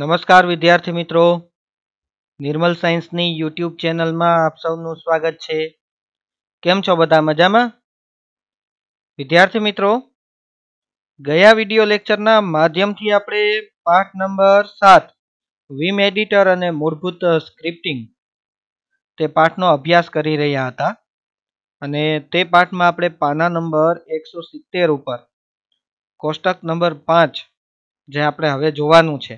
નમસ્કાર વિદ્યાર્થી મિત્રો નિર્મલ સાયન્સની યુટ્યુબ ચેનલમાં આપ સૌનું સ્વાગત છે કેમ છો બધા મજામાં વિદ્યાર્થી મિત્રો ગયા વિડિયો લેક્ચરના માધ્યમથી આપણે પાઠ નંબર સાત વિમ એડિટર અને મૂળભૂત સ્ક્રિપ્ટિંગ તે પાઠનો અભ્યાસ કરી રહ્યા હતા અને તે પાઠમાં આપણે પાના નંબર એકસો સિત્તેર ઉપર કોષ્ટક નંબર પાંચ જે આપણે હવે જોવાનું છે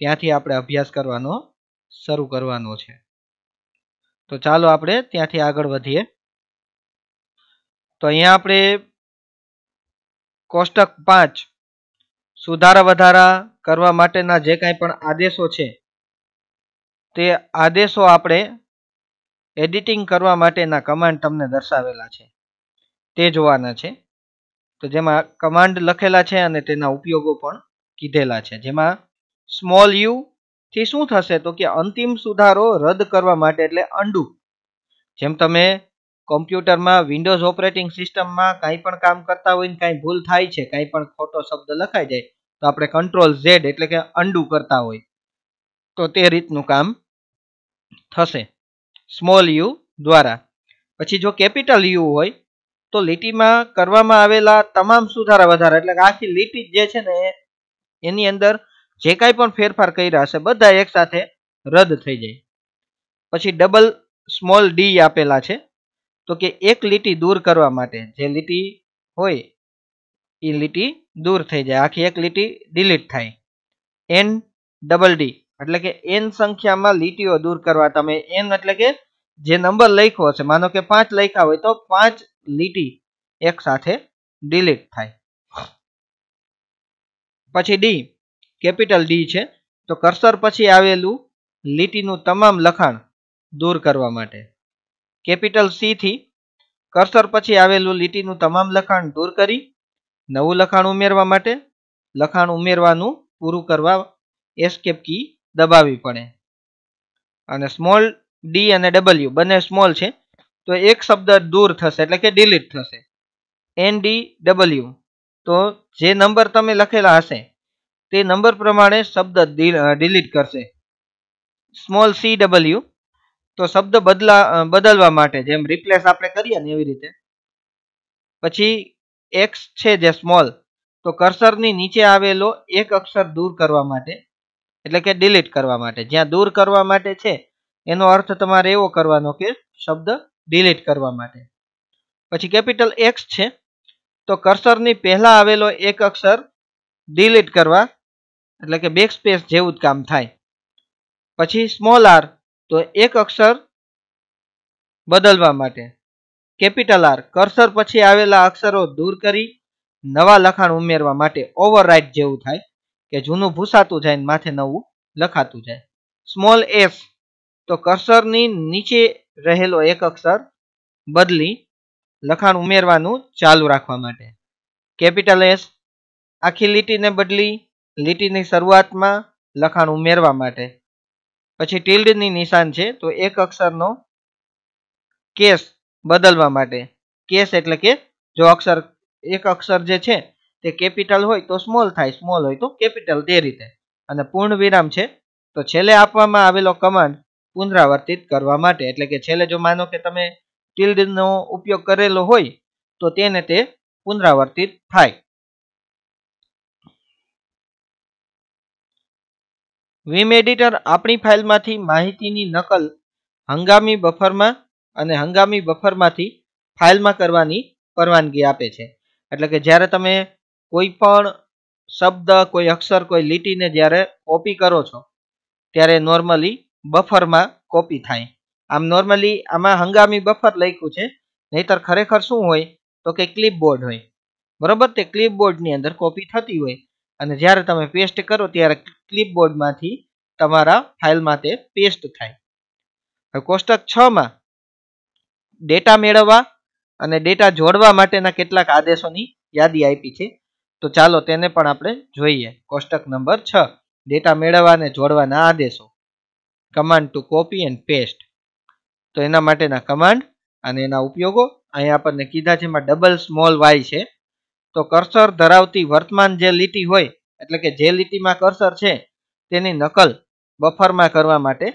ત્યાંથી આપણે અભ્યાસ કરવાનો શરૂ કરવાનો છે તો ચાલો આપણે ત્યાંથી આગળ વધીએ તો અહીંયા આપણે કોષ્ટક પાંચ સુધારા વધારા કરવા માટેના જે કાંઈ પણ આદેશો છે તે આદેશો આપણે એડિટિંગ કરવા માટેના કમાન્ડ તમને દર્શાવેલા છે તે જોવાના છે તો જેમાં કમાન્ડ લખેલા છે અને તેના ઉપયોગો પણ કીધેલા છે જેમાં સ્મોલ યુ થી શું થશે તો કે અંતિમ સુધારો રદ કરવા માટે એટલે અંડુ જેમ તમે કોમ્પ્યુટરમાં વિન્ડોઝ ઓપરેટિંગ સિસ્ટમમાં કાંઈ પણ કામ કરતા હોય ને કાંઈ ભૂલ થાય છે કાંઈ પણ ખોટો શબ્દ લખાઈ જાય તો આપણે કંટ્રોલ ઝેડ એટલે કે અંડુ કરતા હોય તો તે રીતનું કામ થશે સ્મોલ યુ દ્વારા પછી જો કેપિટલ યુ હોય તો લીટીમાં કરવામાં આવેલા તમામ સુધારા વધારા એટલે આખી લીટી જે છે ને એની અંદર જે કાંઈ પણ ફેરફાર કર્યા હશે બધા એકસાથે રદ થઈ જાય પછી ડબલ સ્મોલ ડી આપેલા છે તો કે એક લીટી દૂર કરવા માટે જે લીટી હોય એ લીટી દૂર થઈ જાય આખી એક લીટી ડિલીટ થાય એન ડબલ ડી એટલે કે એન સંખ્યામાં લીટીઓ દૂર કરવા તમે એન એટલે કે જે નંબર લખ્યો હશે માનો કે પાંચ લખ્યા હોય તો પાંચ લીટી એક સાથે ડિલીટ થાય પછી ડી કેપિટલ ડી છે તો કર્સર પછી આવેલું લીટીનું તમામ લખાણ દૂર કરવા માટે કેપિટલ સીથી કર્સર પછી આવેલું લીટીનું તમામ લખાણ દૂર કરી નવું લખાણ ઉમેરવા માટે લખાણ ઉમેરવાનું પૂરું કરવા એસ્કેપ કી દબાવવી પડે અને સ્મોલ ડી અને ડબલ્યુ બંને સ્મોલ છે તો એક શબ્દ દૂર થશે એટલે કે ડિલીટ થશે એન ડી ડબલ્યુ તો જે નંબર તમે લખેલા હશે તે નંબર પ્રમાણે શબ્દ ડિલીટ કરશે સ્મોલ સી ડબલ્યુ તો શબ્દ બદલા બદલવા માટે જેમ રિપ્લેસ આપણે કરીએ ને એવી રીતે પછી એક્સ છે જે સ્મોલ તો કર્સરની નીચે આવેલો એક અક્ષર દૂર કરવા માટે એટલે કે ડિલીટ કરવા માટે જ્યાં દૂર કરવા માટે છે એનો અર્થ તમારે એવો કરવાનો કે શબ્દ ડિલીટ કરવા માટે પછી કેપિટલ એક્સ છે તો કર્સરની પહેલા આવેલો એક અક્ષર ડિલીટ કરવા એટલે કે બેક સ્પેસ જેવું જ કામ થાય પછી સ્મોલ આર તો એક અક્ષર બદલવા માટે કેપિટલ આર કર્સર પછી આવેલા અક્ષરો દૂર કરી નવા લખાણ ઉમેરવા માટે ઓવરરાઇટ જેવું થાય કે જૂનું ભૂસાતું જાય માથે નવું લખાતું જાય સ્મોલ એસ તો કર્સરની નીચે રહેલો એક અક્ષર બદલી લખાણ ઉમેરવાનું ચાલુ રાખવા માટે કેપિટલ એસ આખી લીટીને બદલી લીટીની શરૂઆતમાં લખાણ ઉમેરવા માટે પછી ટિલ્ડની નિશાન છે તો એક અક્ષરનો કેસ બદલવા માટે કેસ એટલે કે જો અક્ષર એક અક્ષર જે છે તે કેપિટલ હોય તો સ્મોલ થાય સ્મોલ હોય તો કેપિટલ તે રીતે અને પૂર્ણ વિરામ છે તો છેલ્લે આપવામાં આવેલો કમાન્ડ પુનરાવર્તિત કરવા માટે એટલે કે છેલ્લે જો માનો કે તમે ટિલ્ડનો ઉપયોગ કરેલો હોય તો તેને તે પુનરાવર્તિત થાય વિમ એડિટર આપણી ફાઇલમાંથી માહિતીની નકલ હંગામી બફરમાં અને હંગામી બફરમાંથી ફાઇલમાં કરવાની પરવાનગી આપે છે એટલે કે જ્યારે તમે કોઈ પણ શબ્દ કોઈ અક્ષર કોઈ લીટીને જ્યારે કોપી કરો છો ત્યારે નોર્મલી બફરમાં કોપી થાય આમ નોર્મલી આમાં હંગામી બફર લખ્યું છે નહીતર ખરેખર શું હોય તો કે ક્લિપબોર્ડ હોય બરાબર તે ક્લિપબોર્ડની અંદર કોપી થતી હોય અને જ્યારે તમે પેસ્ટ કરો ત્યારે ક્લિપબોર્ડમાંથી તમારા ફાઇલમાં તે પેસ્ટ થાય કોષ્ટક છ માં ડેટા મેળવવા અને ડેટા જોડવા માટેના કેટલાક આદેશોની યાદી આપી છે તો ચાલો તેને પણ આપણે જોઈએ કોષ્ટક નંબર છ ડેટા મેળવવા અને જોડવાના આદેશો command to copy and paste તો એના માટેના કમાન્ડ અને એના ઉપયોગો અહીં આપણને કીધા છે એમાં ડબલ સ્મોલ વાય છે તો કરસર ધરાવતી વર્તમાન જે લીટી હોય એટલે કે જે લીટીમાં કરસર છે તેની નકલ બફરમાં કરવા માટે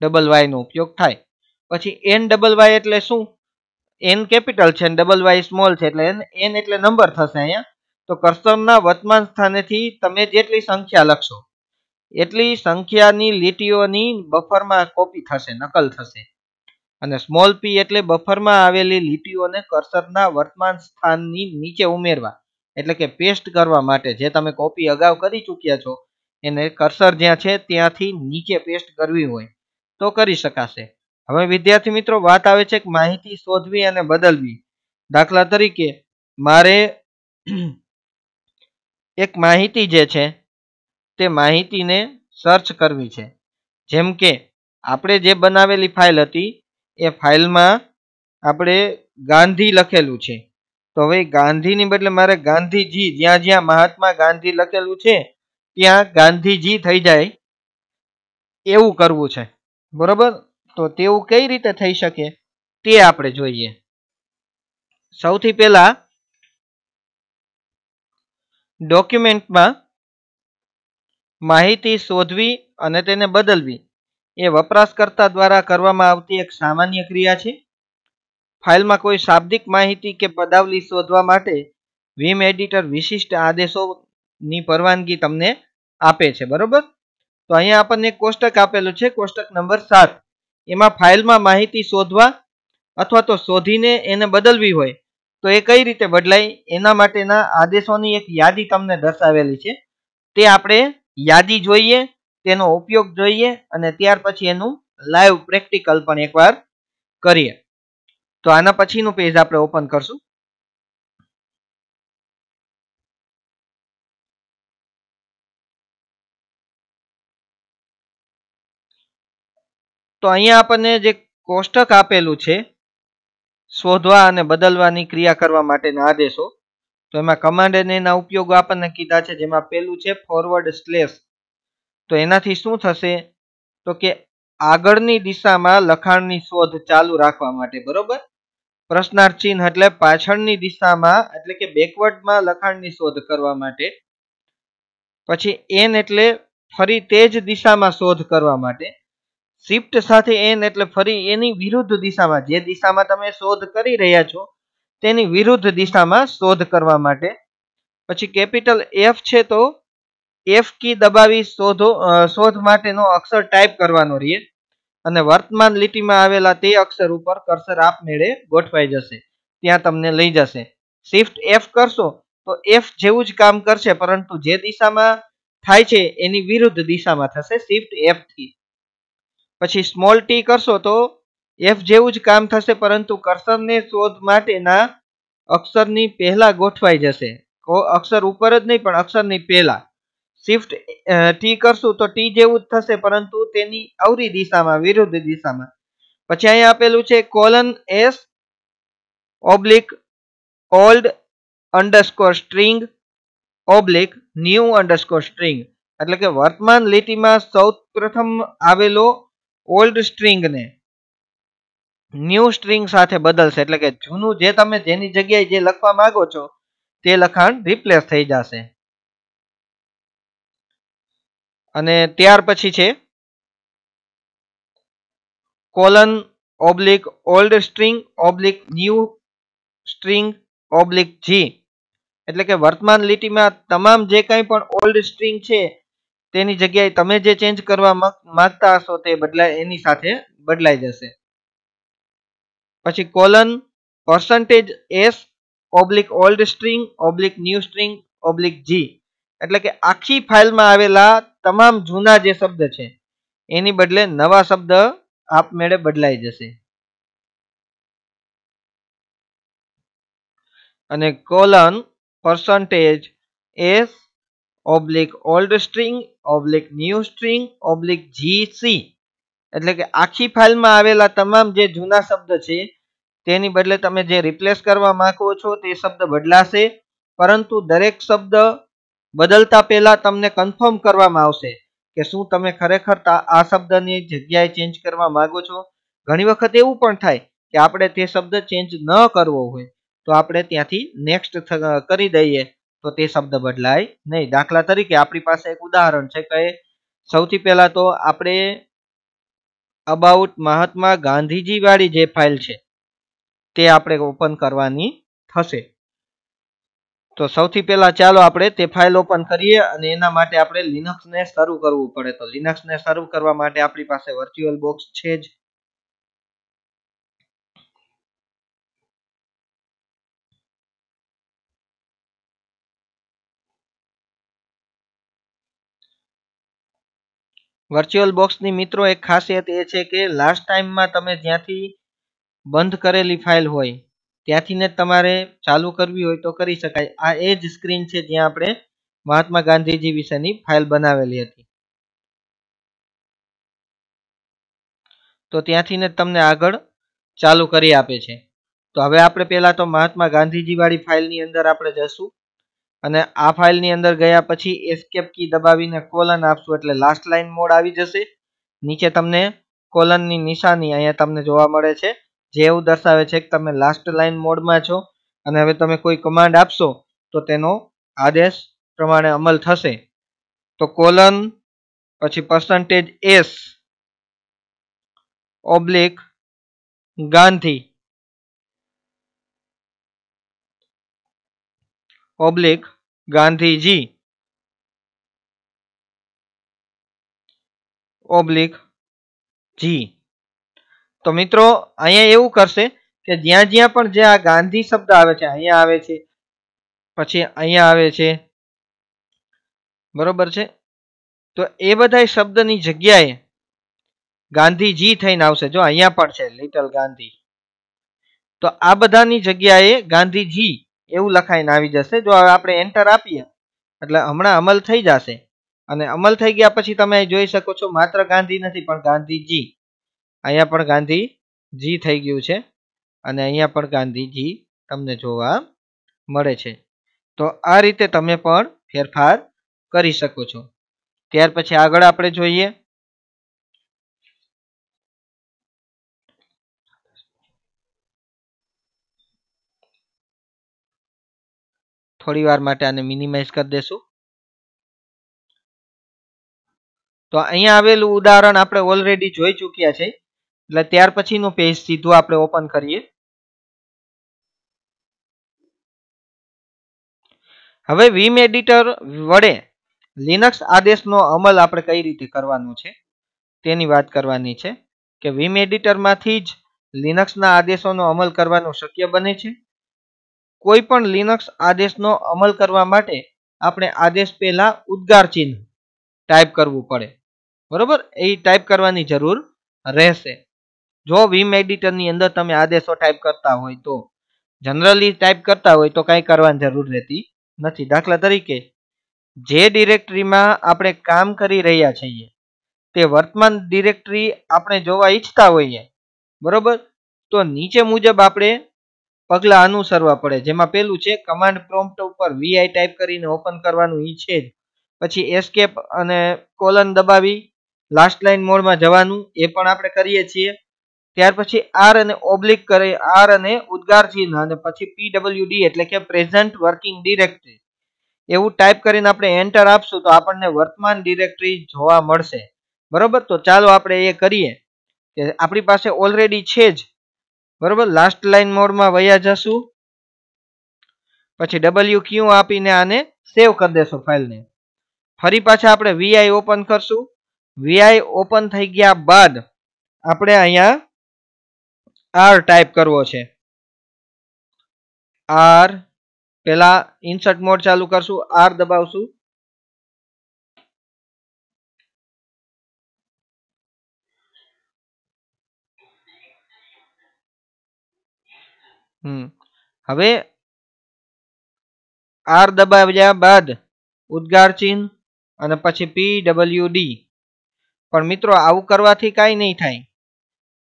ડબલ વાયનો ઉપયોગ થાય પછી એન ડબલ વાય એટલે શું એન કેપિટલ છે ડબલ વાય સ્મોલ છે એટલે એન એટલે નંબર થશે અહીંયા તો કર્સરના વર્તમાન સ્થાનેથી તમે જેટલી સંખ્યા લખશો એટલી સંખ્યાની લીટીઓની બફરમાં કોપી થશે નકલ થશે અને સ્મોલ પી એટલે બફરમાં આવેલી લીટીઓને કર્સરના વર્તમાન સ્થાનની નીચે ઉમેરવા એટલે કે પેસ્ટ કરવા માટે જે તમે કોપી અગાઉ કરી ચૂક્યા છો એને કર્સર જ્યાં છે ત્યાંથી નીચે પેસ્ટ કરવી હોય તો કરી શકાશે હવે વિદ્યાર્થી મિત્રો વાત આવે છે કે માહિતી શોધવી અને બદલવી દાખલા તરીકે મારે એક માહિતી જે છે તે માહિતીને સર્ચ કરવી છે જેમ કે આપણે જે બનાવેલી ફાઇલ હતી એ ફાઇલમાં આપણે ગાંધી લખેલું છે તો હવે ગાંધીની બદલે મારે ગાંધીજી જ્યાં જ્યાં મહાત્મા ગાંધી લખેલું છે ત્યાં ગાંધીજી થઈ જાય એવું કરવું છે બરોબર તો તેવું કઈ રીતે થઈ શકે તે આપણે જોઈએ સૌથી પહેલા ડોક્યુમેન્ટમાં માહિતી શોધવી અને તેને બદલવી એ વપરાશકર્તા દ્વારા કરવામાં આવતી એક સામાન્ય ક્રિયા છે ફાઇલમાં કોઈ શાબ્દિક માહિતી કે પદાવલી શોધવા માટે વિમ એડિટર વિશિષ્ટ આદેશોની પરવાનગી તમને આપે છે બરોબર તો અહીંયા આપણને કોષ્ટક આપેલું છે કોષ્ટક નંબર સાત એમાં ફાઇલમાં માહિતી શોધવા અથવા તો શોધીને એને બદલવી હોય તો એ કઈ રીતે બદલાય એના માટેના આદેશોની એક યાદી તમને દર્શાવેલી છે તે આપણે યાદી જોઈએ તેનો ઉપયોગ જોઈએ અને ત્યાર પછી એનું લાઈવ પ્રેક્ટિકલ પણ એકવાર કરીએ તો આના પછીનું પેજ આપણે ઓપન કરશું તો અહીંયા આપણને જે કોષ્ટક આપેલું છે શોધવા અને બદલવાની ક્રિયા કરવા માટેના આદેશો તો એમાં કમાન્ડ અને એના ઉપયોગો આપણને કીધા છે જેમાં પહેલું છે ફોરવર્ડ સ્લેશ તો એનાથી શું થશે તો કે આગળની દિશામાં લખાણની શોધ ચાલુ રાખવા માટે બરોબર પ્રશ્નાર્થ ચિહ્ન એટલે પાછળની દિશામાં એટલે કે બેકવર્ડમાં લખાણની શોધ કરવા માટે પછી એન એટલે ફરી તે જ દિશામાં શોધ કરવા માટે શિફ્ટ સાથે એન એટલે ફરી એની વિરુદ્ધ દિશામાં જે દિશામાં તમે શોધ કરી રહ્યા છો તેની વિરુદ્ધ દિશામાં શોધ કરવા માટે પછી કેપિટલ એફ છે તો એફ કી દબાવી શોધો શોધ માટેનો અક્ષર ટાઈપ કરવાનો રહે અને વર્તમાન લીટીમાં આવેલા તે અક્ષર ઉપર કર્સર આપમેળે ગોઠવાઈ જશે ત્યાં તમને લઈ જશે શિફ્ટ એફ કરશો તો એફ જેવું જ કામ કરશે પરંતુ જે દિશામાં થાય છે એની વિરુદ્ધ દિશામાં થશે શિફ્ટ એફથી પછી સ્મોલ ટી કરશો તો એફ જેવું જ કામ થશે પરંતુ કર્સરને શોધ માટેના અક્ષરની પહેલા ગોઠવાઈ જશે અક્ષર ઉપર જ નહીં પણ અક્ષરની પહેલા શિફ્ટ ટી કરશું તો ટી જેવું જ થશે પરંતુ તેની અવરી દિશામાં વિરુદ્ધ દિશામાં પછી અહીંયા આપેલું છે colon s oblique old underscore string oblique new underscore string એટલે કે વર્તમાન લીટીમાં સૌ પ્રથમ આવેલો ઓલ્ડ સ્ટ્રિંગને ન્યૂ સ્ટ્રિંગ સાથે બદલશે એટલે કે જૂનું જે તમે જેની જગ્યાએ જે લખવા માંગો છો તે લખાણ રિપ્લેસ થઈ જશે અને ત્યાર પછી છે colon oblique old string oblique new string oblique g એટલે કે વર્તમાન લીટીમાં તમામ જે કંઈ પણ ઓલ્ડ સ્ટ્રિંગ છે તેની જગ્યાએ તમે જે ચેન્જ કરવા માંગતા હશો તે બદલાય એની સાથે બદલાઈ જશે પછી colon percentage s oblique old string oblique new string oblique g એટલે કે આખી ફાઇલમાં આવેલા તમામ જૂના જે શબ્દ છે એની બદલે નવા શબ્દ આપમેળે બદલાઈ જશે અને colon percentage s oblique old string oblique new string oblique g c એટલે કે આખી ફાઇલમાં આવેલા તમામ જે જૂના શબ્દ છે તેની બદલે તમે જે રિપ્લેસ કરવા માંગો છો તે શબ્દ બદલાશે પરંતુ દરેક શબ્દ બદલતા પહેલા તમને કન્ફર્મ કરવામાં આવશે કે શું તમે ખરેખર આ શબ્દની જગ્યાએ ચેન્જ કરવા માંગો છો ઘણી વખત એવું પણ થાય કે આપણે તે શબ્દ ચેન્જ ન કરવો હોય તો આપણે ત્યાંથી નેક્સ્ટ કરી દઈએ તો તે શબ્દ બદલાય નહીં દાખલા તરીકે આપણી પાસે એક ઉદાહરણ છે કે સૌથી પહેલા તો આપણે અબાઉટ મહાત્મા ગાંધીજી વાળી જે ફાઇલ છે તે આપણે ઓપન કરવાની થશે તો સૌથી પહેલા ચાલો આપણે તે ફાઇલ ઓપન કરીએ અને એના માટે આપણે લિનક્સને શરૂ કરવું પડે તો લિનક્સને શરૂ કરવા માટે આપણી પાસે વર્ચ્યુઅલ બોક્સ છે જ વર્ચ્યુઅલ બોક્સની મિત્રો એક ખાસિયત એ છે કે લાસ્ટ ટાઈમમાં તમે જ્યાંથી બંધ કરેલી ફાઇલ હોય ત્યાંથી ને તમારે ચાલુ કરવી હોય તો કરી શકાય આ એ જ સ્ક્રીન છે જ્યાં આપણે મહાત્મા ગાંધીજી વિશેની ફાઇલ બનાવેલી હતી તો ત્યાંથી ને તમને આગળ ચાલુ કરી આપે છે તો હવે આપણે પહેલાં તો મહાત્મા ગાંધીજીવાળી ફાઇલની અંદર આપણે જશું અને આ ફાઇલની અંદર ગયા પછી એસ્કેપ કી દબાવીને કોલન આપશું એટલે લાસ્ટ લાઇન મોડ આવી જશે નીચે તમને કોલનની નિશાની અહીંયા તમને જોવા મળે છે જે એવું દર્શાવે છે કે તમે લાસ્ટ લાઇન મોડમાં છો અને હવે તમે કોઈ કમાન્ડ આપશો તો તેનો આદેશ પ્રમાણે અમલ થશે તો કોલન પછી percentage s oblique Gandhi oblique Gandhiji oblique g તો મિત્રો અહીંયા એવું કરશે કે જ્યાં જ્યાં પણ જે આ ગાંધી શબ્દ આવે છે અહીંયા આવે છે પછી અહીંયા આવે છે બરોબર છે તો એ બધા શબ્દની જગ્યાએ ગાંધીજી થઈને આવશે જો અહીંયા પણ છે લિટલ ગાંધી તો આ બધાની જગ્યાએ ગાંધીજી એવું લખાઈને આવી જશે જો આપણે એન્ટર આપીએ એટલે હમણાં અમલ થઈ જશે અને અમલ થઈ ગયા પછી તમે જોઈ શકો છો માત્ર ગાંધી નથી પણ ગાંધીજી અહીંયા પણ ગાંધીજી થઈ ગયું છે અને અહીંયા પણ ગાંધીજી તમને જોવા મળે છે તો આ રીતે તમે પણ ફેરફાર કરી શકો છો ત્યાર પછી આગળ આપણે જોઈએ થોડીવાર માટે આને મિનિમાઇઝ કરી દેશું તો અહીંયા આવેલું ઉદાહરણ આપણે ઓલરેડી જોઈ ચૂક્યા છે એટલે ત્યાર પછીનું પેજ સીધું આપણે ઓપન કરીએ હવે વીમ એડિટર વડે લિનક્સ આદેશનો અમલ આપણે કઈ રીતે કરવાનો છે તેની વાત કરવાની છે કે વીમ એડિટરમાંથી જ લિનક્સના આદેશોનો અમલ કરવાનું શક્ય બને છે કોઈ પણ લિનક્સ આદેશનો અમલ કરવા માટે આપણે આદેશ પહેલાં ઉદ્ગાર ચિહ્ન ટાઈપ કરવું પડે બરોબર એ ટાઈપ કરવાની જરૂર રહેશે જો વીમ એડિટરની અંદર તમે આદેશો ટાઈપ કરતા હોય તો જનરલી ટાઈપ કરતા હોય તો કાંઈ કરવાની જરૂર રહેતી નથી દાખલા તરીકે જે ડિરેક્ટરીમાં આપણે કામ કરી રહ્યા છીએ તે વર્તમાન ડિરેક્ટરી આપણે જોવા ઈચ્છતા હોઈએ બરોબર તો નીચે મુજબ આપણે પગલાં અનુસરવા પડે જેમાં પેલું છે કમાન્ડ પ્રોમ્પ્ટ ઉપર વીઆઈ ટાઈપ કરીને ઓપન કરવાનું ઈ છે જ પછી એસ્કેપ અને કોલન દબાવી લાસ્ટ લાઈન મોડમાં જવાનું એ પણ આપણે કરીએ છીએ ત્યાર પછી આર અને ઓબ્લિક કરે આર અને ઉદ્ગાર ચિહ્ન અને પછી પીડબ્લ્યુડી એટલે કે પ્રેઝન્ટ વર્કિંગ ડિરેક્ટરી એવું ટાઈપ કરીને આપણે એન્ટર આપશું તો આપણને વર્તમાન ડિરેક્ટરી જોવા મળશે બરોબર તો ચાલો આપણે એ કરીએ કે આપણી પાસે ઓલરેડી છે જ બરોબર લાસ્ટ લાઇન મોડમાં વયા જશું પછી ડબલ્યુ ક્યુ આપીને આને સેવ કરી દેશું ફાઇલને ફરી પાછા આપણે વીઆઈ ઓપન કરશું વીઆઈ ઓપન થઈ ગયા બાદ આપણે અહીંયા આર ટાઈપ કરવો છે આર પેલા ઇન્સર્ટ મોડ ચાલુ કરશું આર દબાવશું હવે આર દબાવ્યા બાદ ઉદ્ગાર ચિહ્ન અને પછી પી ડબલ્યુ ડી પણ મિત્રો આવું કરવાથી કાંઈ નહીં થાય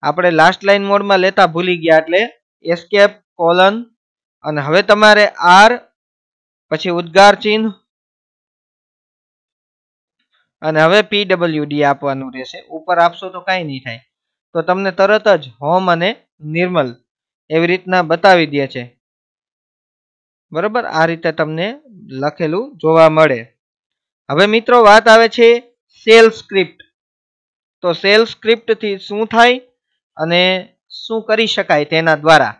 આપણે લાસ્ટ લાઇન મોડમાં લેતા ભૂલી ગયા એટલે એસ્કેપ કોલન અને હવે તમારે આર પછી ઉદ્ગાર ચિહ્ન અને હવે પી ડબલ્યુ ડી આપવાનું રહેશે ઉપર આપશો તો કાંઈ નહીં થાય તો તમને તરત જ હોમ અને નિર્મલ એવી રીતના બતાવી દે છે બરાબર આ રીતે તમને લખેલું જોવા મળે હવે મિત્રો વાત આવે છે સેલ સ્ક્રિપ્ટ તો સેલ સ્ક્રિપ્ટથી શું થાય અને શું કરી શકાય તેના દ્વારા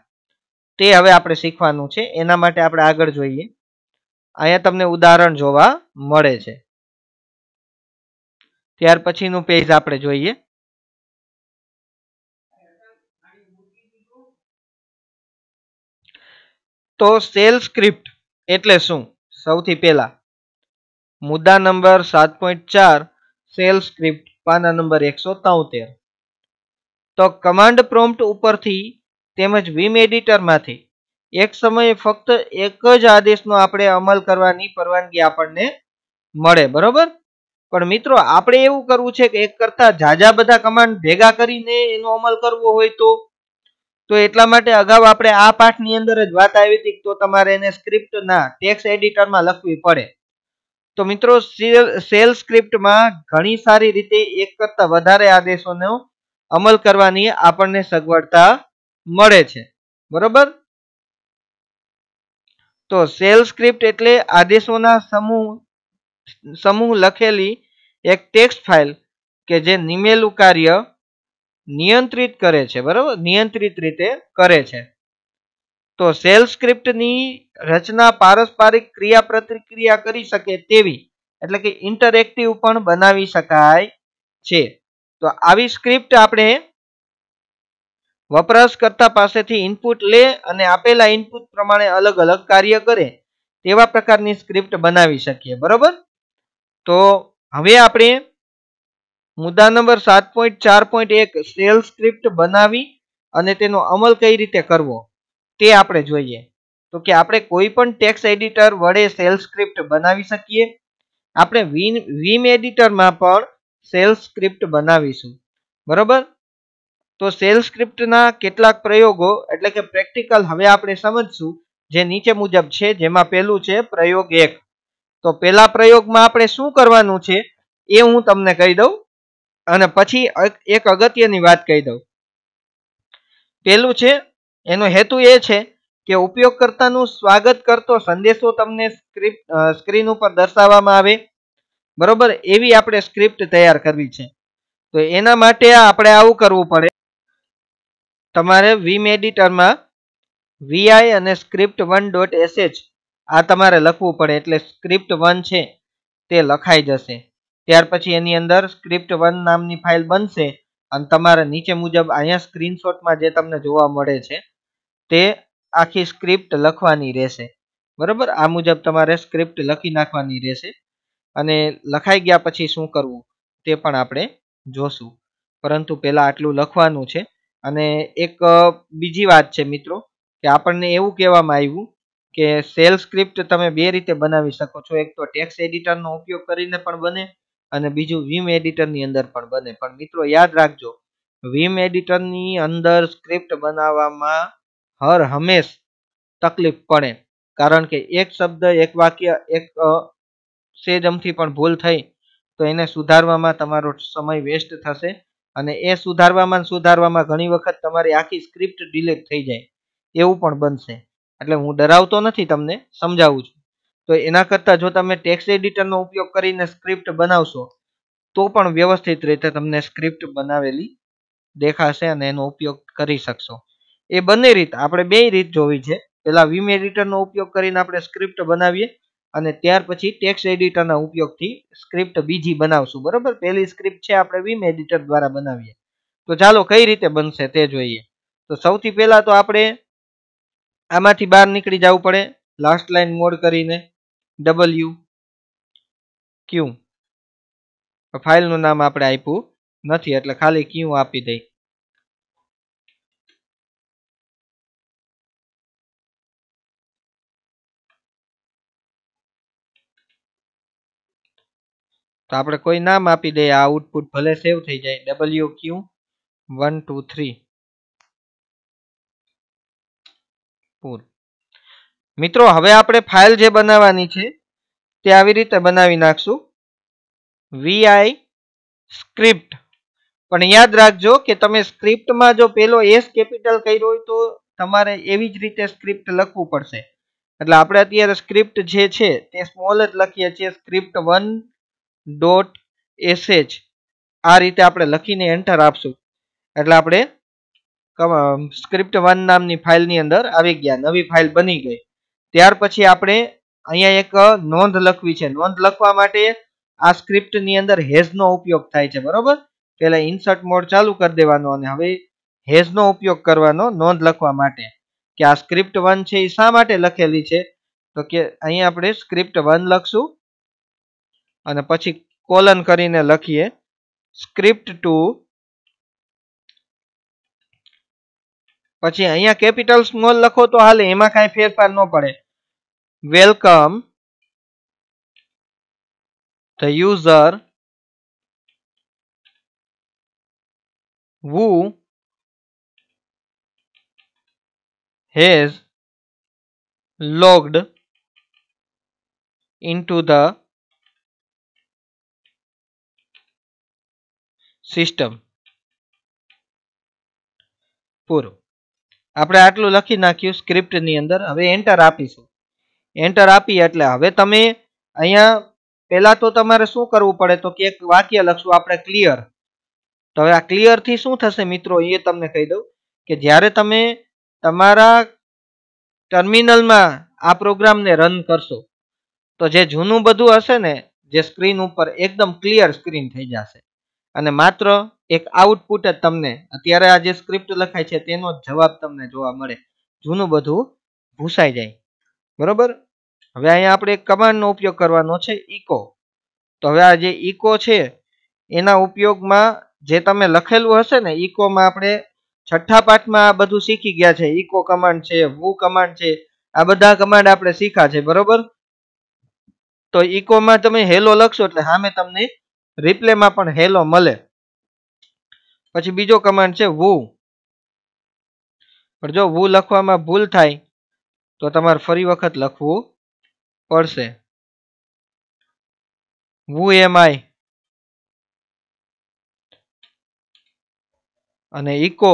તે હવે આપણે શીખવાનું છે એના માટે આપણે આગળ જોઈએ અહીંયા તમને ઉદાહરણ જોવા મળે છે ત્યાર પછીનું પેજ આપણે જોઈએ તો સેલ સ્ક્રિપ્ટ એટલે શું સૌથી પહેલા મુદ્દા નંબર સાત પોઈન્ટ ચાર સેલ સ્ક્રિપ્ટ પાના નંબર એકસો તોતેર તો કમાન્ડ પ્રોમ્પ્ટ ઉપરથી તેમજ વિમ એડિટરમાંથી એક સમયે ફક્ત એક જ આદેશનો આપણે અમલ કરવાની પરવાનગી આપણને મળે બરોબર પણ મિત્રો આપણે એવું કરવું છે કે એક કરતા ઝાઝા બધા કમાન્ડ ભેગા કરીને એનો અમલ કરવો હોય તો તો એટલા માટે અગાઉ આપણે આ પાઠની અંદર જ વાત આવી હતી તો તમારે એને સ્ક્રિપ્ટના ટેક્સ એડિટરમાં લખવી પડે તો મિત્રો સેલ સ્ક્રિપ્ટમાં ઘણી સારી રીતે એક કરતાં વધારે આદેશોનો અમલ કરવાની આપણને સગવડતા મળે છે બરોબર તો સેલ સ્ક્રિપ્ટ એટલે આદેશોના સમૂહ સમૂહ લખેલી એક ટેક્સ ફાઇલ કે જે નિમેલું કાર્ય નિયંત્રિત કરે છે બરાબર નિયંત્રિત રીતે કરે છે તો સેલ સ્ક્રિપ્ટની રચના પારસ્પરિક ક્રિયા પ્રતિક્રિયા કરી શકે તેવી એટલે કે ઇન્ટરેક્ટિવ પણ બનાવી શકાય છે તો આવી સ્ક્રિપ્ટ આપણે વપરાશકર્તા પાસેથી ઇનપુટ લે અને આપેલા ઇનપુટ પ્રમાણે અલગ અલગ કાર્ય કરે તેવા પ્રકારની સ્ક્રિપ્ટ બનાવી શકીએ બરાબર તો હવે આપણે મુદ્દા નંબર સાત પોઈન્ટ ચાર પોઈન્ટ એક સેલ સ્ક્રિપ્ટ બનાવી અને તેનો અમલ કઈ રીતે કરવો તે આપણે જોઈએ તો કે આપણે કોઈ પણ ટેક્સ એડિટર વડે સેલ સ્ક્રિપ્ટ બનાવી શકીએ આપણે વીમ વીમ એડિટરમાં પણ સેલ સ્ક્રિપ્ટ બનાવીશું બરોબર તો સેલ સ્ક્રિપ્ટના કેટલાક પ્રયોગો એટલે કે પ્રેક્ટિકલ હવે આપણે સમજશું જે નીચે મુજબ છે જેમાં પહેલું છે પ્રયોગ એક તો પહેલા પ્રયોગમાં આપણે શું કરવાનું છે એ હું તમને કહી દઉં અને પછી એક અગત્યની વાત કહી દઉં પહેલું છે એનો હેતુ એ છે કે ઉપયોગકર્તાનું સ્વાગત કરતો સંદેશો તમને સ્ક્રિપ્ટ સ્ક્રીન ઉપર દર્શાવવામાં આવે બરોબર એવી આપણે સ્ક્રિપ્ટ તૈયાર કરવી છે તો એના માટે આપણે આવું કરવું પડે તમારે વીમ એડિટરમાં વીઆઈ અને સ્ક્રિપ્ટ વન ડોટ એસએચ આ તમારે લખવું પડે એટલે સ્ક્રિપ્ટ વન છે તે લખાઈ જશે ત્યાર પછી એની અંદર સ્ક્રિપ્ટ વન નામની ફાઇલ બનશે અને તમારે નીચે મુજબ અહીંયા સ્ક્રીનશોટમાં જે તમને જોવા મળે છે તે આખી સ્ક્રિપ્ટ લખવાની રહેશે બરાબર આ મુજબ તમારે સ્ક્રિપ્ટ લખી નાખવાની રહેશે અને લખાઈ ગયા પછી શું કરવું તે પણ આપણે જોશું પરંતુ પહેલાં આટલું લખવાનું છે અને એક બીજી વાત છે મિત્રો કે આપણને એવું કહેવામાં આવ્યું કે સેલ સ્ક્રિપ્ટ તમે બે રીતે બનાવી શકો છો એક તો ટેક્સ એડિટરનો ઉપયોગ કરીને પણ બને અને બીજું વિમ એડિટરની અંદર પણ બને પણ મિત્રો યાદ રાખજો વિમ એડિટરની અંદર સ્ક્રિપ્ટ બનાવવામાં હર હંમેશ તકલીફ પડે કારણ કે એક શબ્દ એક વાક્ય એક સેજમથી પણ ભૂલ થઈ તો એને સુધારવામાં તમારો સમય વેસ્ટ થશે અને એ સુધારવામાં સુધારવામાં ઘણી વખત તમારી આખી સ્ક્રિપ્ટ ડિલીટ થઈ જાય એવું પણ બનશે એટલે હું ડરાવતો નથી તમને સમજાવું છું તો એના કરતાં જો તમે ટેક્સ એડિટરનો ઉપયોગ કરીને સ્ક્રિપ્ટ બનાવશો તો પણ વ્યવસ્થિત રીતે તમને સ્ક્રિપ્ટ બનાવેલી દેખાશે અને એનો ઉપયોગ કરી શકશો એ બંને રીત આપણે બે રીત જોવી છે પહેલાં વીમ એડિટરનો ઉપયોગ કરીને આપણે સ્ક્રિપ્ટ બનાવીએ અને ત્યાર પછી ટેક્સ એડિટરના ઉપયોગથી સ્ક્રિપ્ટ બીજી બનાવશું બરાબર પહેલી સ્ક્રિપ્ટ છે આપણે વીમ એડિટર દ્વારા બનાવીએ તો ચાલો કઈ રીતે બનશે તે જોઈએ તો સૌથી પહેલાં તો આપણે આમાંથી બહાર નીકળી જવું પડે લાસ્ટ લાઇન મોડ કરીને ડબલ્યુ ક્યુ ફાઇલનું નામ આપણે આપ્યું નથી એટલે ખાલી ક્યુ આપી દઈ તો આપણે કોઈ નામ આપી દઈએ આ આઉટપુટ ભલે સેવ થઈ જાય ડબલ્યુ ક્યુ વન ટુ થ્રી પૂરું મિત્રો હવે આપણે ફાઇલ જે બનાવવાની છે તે આવી રીતે બનાવી નાખશું વીઆઈ સ્ક્રિપ્ટ પણ યાદ રાખજો કે તમે સ્ક્રિપ્ટમાં જો પેલો એસ કેપિટલ કર્યો હોય તો તમારે એવી જ રીતે સ્ક્રિપ્ટ લખવું પડશે એટલે આપણે અત્યારે સ્ક્રિપ્ટ જે છે તે સ્મોલ જ લખીએ છીએ સ્ક્રિપ્ટ વન ડોટ એસએચ આ રીતે આપણે લખીને એન્ટર આપશું એટલે આપણે સ્ક્રિપ્ટ વન નામની ફાઇલની અંદર આવી ગયા નવી ફાઇલ બની ગઈ ત્યાર પછી આપણે અહીંયા એક નોંધ લખવી છે નોંધ લખવા માટે આ સ્ક્રિપ્ટની અંદર હેઝનો ઉપયોગ થાય છે બરોબર પહેલા ઇન્સર્ટ મોડ ચાલુ કરી દેવાનો અને હવે હેઝનો ઉપયોગ કરવાનો નોંધ લખવા માટે કે આ સ્ક્રિપ્ટ વન છે એ શા માટે લખેલી છે તો કે અહીંયા આપણે સ્ક્રિપ્ટ વન લખશું અને પછી કોલન કરીને લખીએ સ્ક્રિપ્ટ ટુ પછી અહીંયા કેપિટલ સ્મોલ લખો તો હાલ એમાં કાંઈ ફેરફાર ન પડે welcome the user who has logged into the system પૂરું આપણે આટલું લખી નાખ્યું સ્ક્રિપ્ટની અંદર હવે એન્ટર આપીશું એન્ટર આપી એટલે હવે તમે અહીંયા પહેલાં તો તમારે શું કરવું પડે તો કે એક વાક્ય લખશું આપણે ક્લિયર તો હવે આ ક્લિયરથી શું થશે મિત્રો એ તમને કહી દઉં કે જ્યારે તમે તમારા ટર્મિનલમાં આ પ્રોગ્રામને રન કરશો તો જે જૂનું બધું હશે ને જે સ્ક્રીન ઉપર એકદમ ક્લિયર સ્ક્રીન થઈ જશે અને માત્ર એક આઉટપુટ જ તમને અત્યારે આ જે સ્ક્રિપ્ટ લખાય છે તેનો જ જવાબ તમને જોવા મળે જૂનું બધું ભૂસાઈ જાય બરોબર હવે અહીંયા આપણે એક કમાન્ડનો ઉપયોગ કરવાનો છે ઇકો તો હવે આ જે ઇકો છે એના ઉપયોગમાં જે તમે લખેલું હશે ને ઇકોમાં આપણે છઠ્ઠા પાઠમાં આ બધું શીખી ગયા છે ઇકો કમાન્ડ છે વુ કમાન્ડ છે આ બધા કમાન્ડ આપણે શીખા છે બરોબર તો ઇકોમાં તમે હેલો લખશો એટલે હામે તમને રિપ્લેમાં પણ હેલો મળે પછી બીજો કમાન્ડ છે વુ પણ જો વુ લખવામાં ભૂલ થાય તો તમારે ફરી વખત લખવું પડશે વુ એમ આઈ અને echo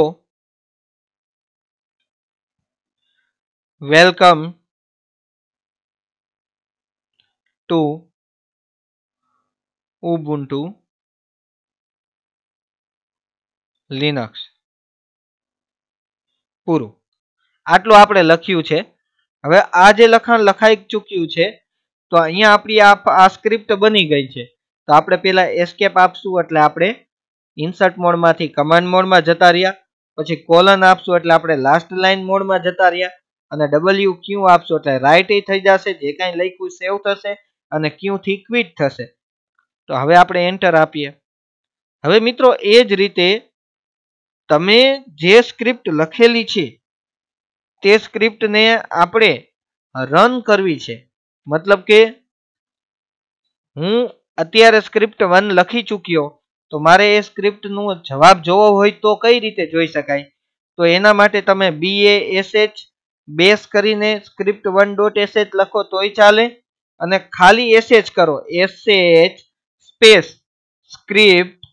welcome to to Linux પૂરું આટલું આપણે લખ્યું છે હવે આ જે લખાણ લખાઈ ચૂક્યું છે તો અહીંયા આપણી આ સ્ક્રિપ્ટ બની ગઈ છે તો આપણે પહેલા એસ્કેપ આપશું એટલે આપણે ઇન્સર્ટ મોડમાંથી કમાન્ડ મોડમાં જતા રહ્યા પછી કોલન આપશું એટલે આપણે લાસ્ટ લાઇન મોડમાં જતા રહ્યા અને ડબલ્યુ ક્યુ આપશું એટલે રાઇટ એ થઈ જશે જે કાંઈ લખ્યું સેવ થશે અને ક્યુથી ક્વિટ થશે તો હવે આપણે એન્ટર આપીએ હવે મિત્રો એ જ રીતે તમે જે સ્ક્રિપ્ટ લખેલી છે તે સ્ક્રિપ્ટને આપણે રન કરવી છે મતલબ કે હું અત્યારે સ્ક્રિપ્ટ વન લખી ચૂક્યો તો મારે એ સ્ક્રિપ્ટનો જવાબ જોવો હોય તો કઈ રીતે જોઈ શકાય તો એના માટે તમે બી એ એસ એચ બેસ કરીને script one dot s h લખો તોય ચાલે અને ખાલી એસ એચ કરો s h space script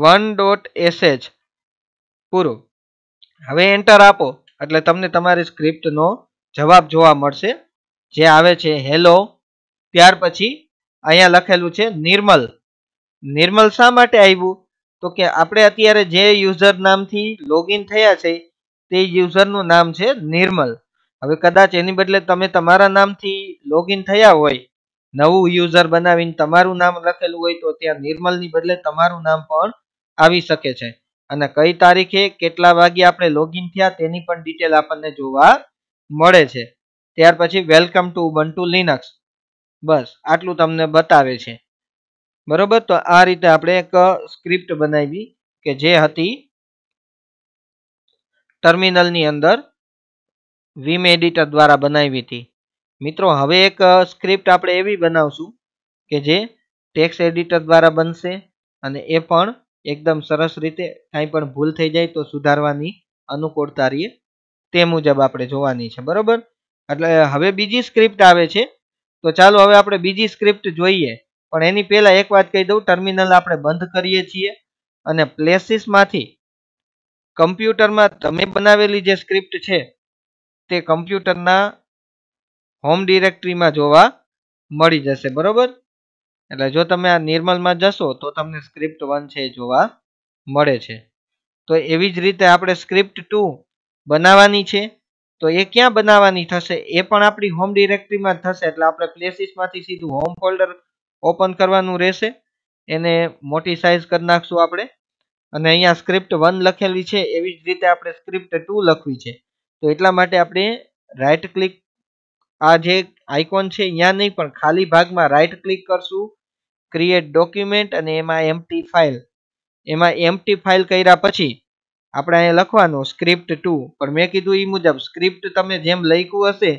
one dot s h પૂરું હવે એન્ટર આપો એટલે તમને તમારી સ્ક્રિપ્ટનો જવાબ જોવા મળશે જે આવે છે હેલો ત્યાર પછી અહીંયા લખેલું છે નિર્મલ નિર્મલ શા માટે આવ્યું તો કે આપણે અત્યારે જે યુઝર નામથી લોગિન થયા છે તે યુઝરનું નામ છે નિર્મલ હવે કદાચ એની બદલે તમે તમારા નામથી લોગિન થયા હોય નવું યુઝર બનાવીને તમારું નામ લખેલું હોય તો ત્યાં નિર્મલની બદલે તમારું નામ પણ આવી શકે છે અને કઈ તારીખે કેટલા વાગે આપણે લોગિન થયા તેની પણ ડિટેલ આપણને જોવા મળે છે ત્યાર પછી વેલકમ ટુ ટુ લિનક્સ બસ આટલું તમને બતાવે છે બરોબર તો આ રીતે આપણે એક સ્ક્રિપ્ટ બનાવી કે જે હતી ટર્મિનલની અંદર વીમ એડિટર દ્વારા બનાવી હતી મિત્રો હવે એક સ્ક્રિપ્ટ આપણે એવી બનાવશું કે જે ટેક્સ એડિટર દ્વારા બનશે અને એ પણ એકદમ સરસ રીતે કાંઈ પણ ભૂલ થઈ જાય તો સુધારવાની અનુકૂળતા રહીએ તે મુજબ આપણે જોવાની છે બરોબર એટલે હવે બીજી સ્ક્રિપ્ટ આવે છે તો ચાલો હવે આપણે બીજી સ્ક્રિપ્ટ જોઈએ પણ એની પહેલાં એક વાત કહી દઉં ટર્મિનલ આપણે બંધ કરીએ છીએ અને પ્લેસીસમાંથી કમ્પ્યુટરમાં તમે બનાવેલી જે સ્ક્રિપ્ટ છે તે કમ્પ્યુટરના હોમ ડિરેક્ટરીમાં જોવા મળી જશે બરાબર એટલે જો તમે આ નિર્મલમાં જશો તો તમને સ્ક્રિપ્ટ વન છે એ જોવા મળે છે તો એવી જ રીતે આપણે સ્ક્રિપ્ટ ટુ બનાવવાની છે તો એ ક્યાં બનાવવાની થશે એ પણ આપણી હોમ ડિરેક્ટરીમાં થશે એટલે આપણે પ્લેસીસમાંથી સીધું હોમ ફોલ્ડર ઓપન કરવાનું રહેશે એને મોટી સાઇઝ કરી નાખશું આપણે અને અહીંયા સ્ક્રિપ્ટ વન લખેલી છે એવી જ રીતે આપણે સ્ક્રિપ્ટ ટુ લખવી છે તો એટલા માટે આપણે રાઇટ ક્લિક આ જે આઇકોન છે અહીંયા નહીં પણ ખાલી ભાગમાં રાઇટ ક્લિક કરશું ક્રિએટ ડોક્યુમેન્ટ અને એમાં એમટી ફાઇલ એમાં એમટી ફાઇલ કર્યા પછી આપણે અહીંયા લખવાનું સ્ક્રિપ્ટ ટુ પણ મેં કીધું એ મુજબ સ્ક્રિપ્ટ તમે જેમ લખ્યું હશે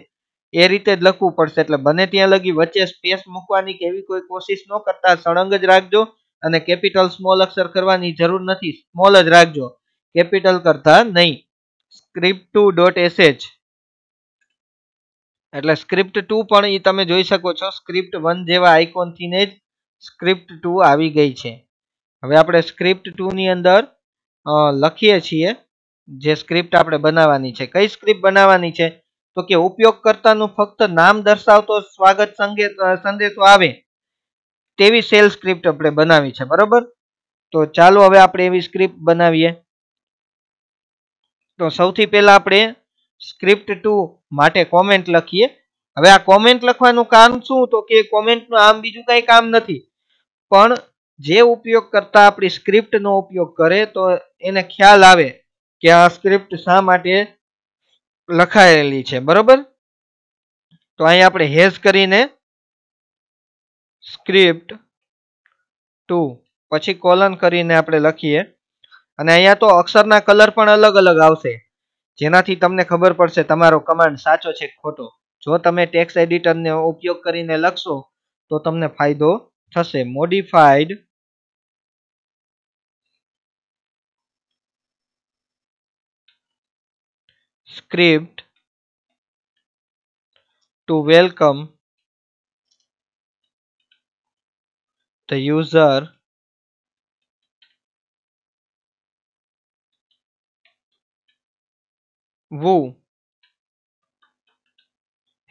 એ રીતે જ લખવું પડશે એટલે બને ત્યાં લગી વચ્ચે સ્પેસ મૂકવાની કે એવી કોઈ કોશિશ ન કરતા સળંગ જ રાખજો અને કેપિટલ સ્મોલ અક્ષર કરવાની જરૂર નથી સ્મોલ જ રાખજો કેપિટલ કરતા નહીં સ્ક્રિપ્ટ ટુ ડોટ એસએચ એટલે સ્ક્રિપ્ટ ટુ પણ એ તમે જોઈ શકો છો સ્ક્રિપ્ટ વન જેવા આઇકોનથીને જ સ્ક્રિપ્ટ ટુ આવી ગઈ છે હવે આપણે સ્ક્રિપ્ટ ટુની અંદર લખીએ છીએ જે સ્ક્રિપ્ટ આપણે બનાવવાની છે કઈ સ્ક્રિપ્ટ બનાવવાની છે તો કે ઉપયોગકર્તાનું ફક્ત નામ દર્શાવતો સ્વાગત સંદેશો આવે તેવી સેલ સ્ક્રિપ્ટ આપણે બનાવી છે બરોબર તો ચાલો હવે આપણે એવી સ્ક્રિપ્ટ બનાવીએ તો સૌથી પહેલા આપણે સ્ક્રિપ્ટ ટુ માટે કોમેન્ટ લખીએ હવે આ કોમેન્ટ લખવાનું કામ શું તો કે કોમેન્ટનું આમ બીજું કંઈ કામ નથી પણ જે ઉપયોગ કરતા આપણી સ્ક્રિપ્ટનો ઉપયોગ કરે તો એને ખ્યાલ આવે કે આ સ્ક્રિપ્ટ શા માટે લખાયેલી છે બરોબર તો અહીં આપણે હેઝ કરીને સ્ક્રિપ્ટ ટુ પછી કોલન કરીને આપણે લખીએ અને અહીંયા તો અક્ષરના કલર પણ અલગ અલગ આવશે જેનાથી તમને ખબર પડશે તમારો કમાન્ડ સાચો છે ખોટો જો તમે ટેક્સ એડિટરનો ઉપયોગ કરીને લખશો તો તમને ફાયદો થશે modified script to welcome the user who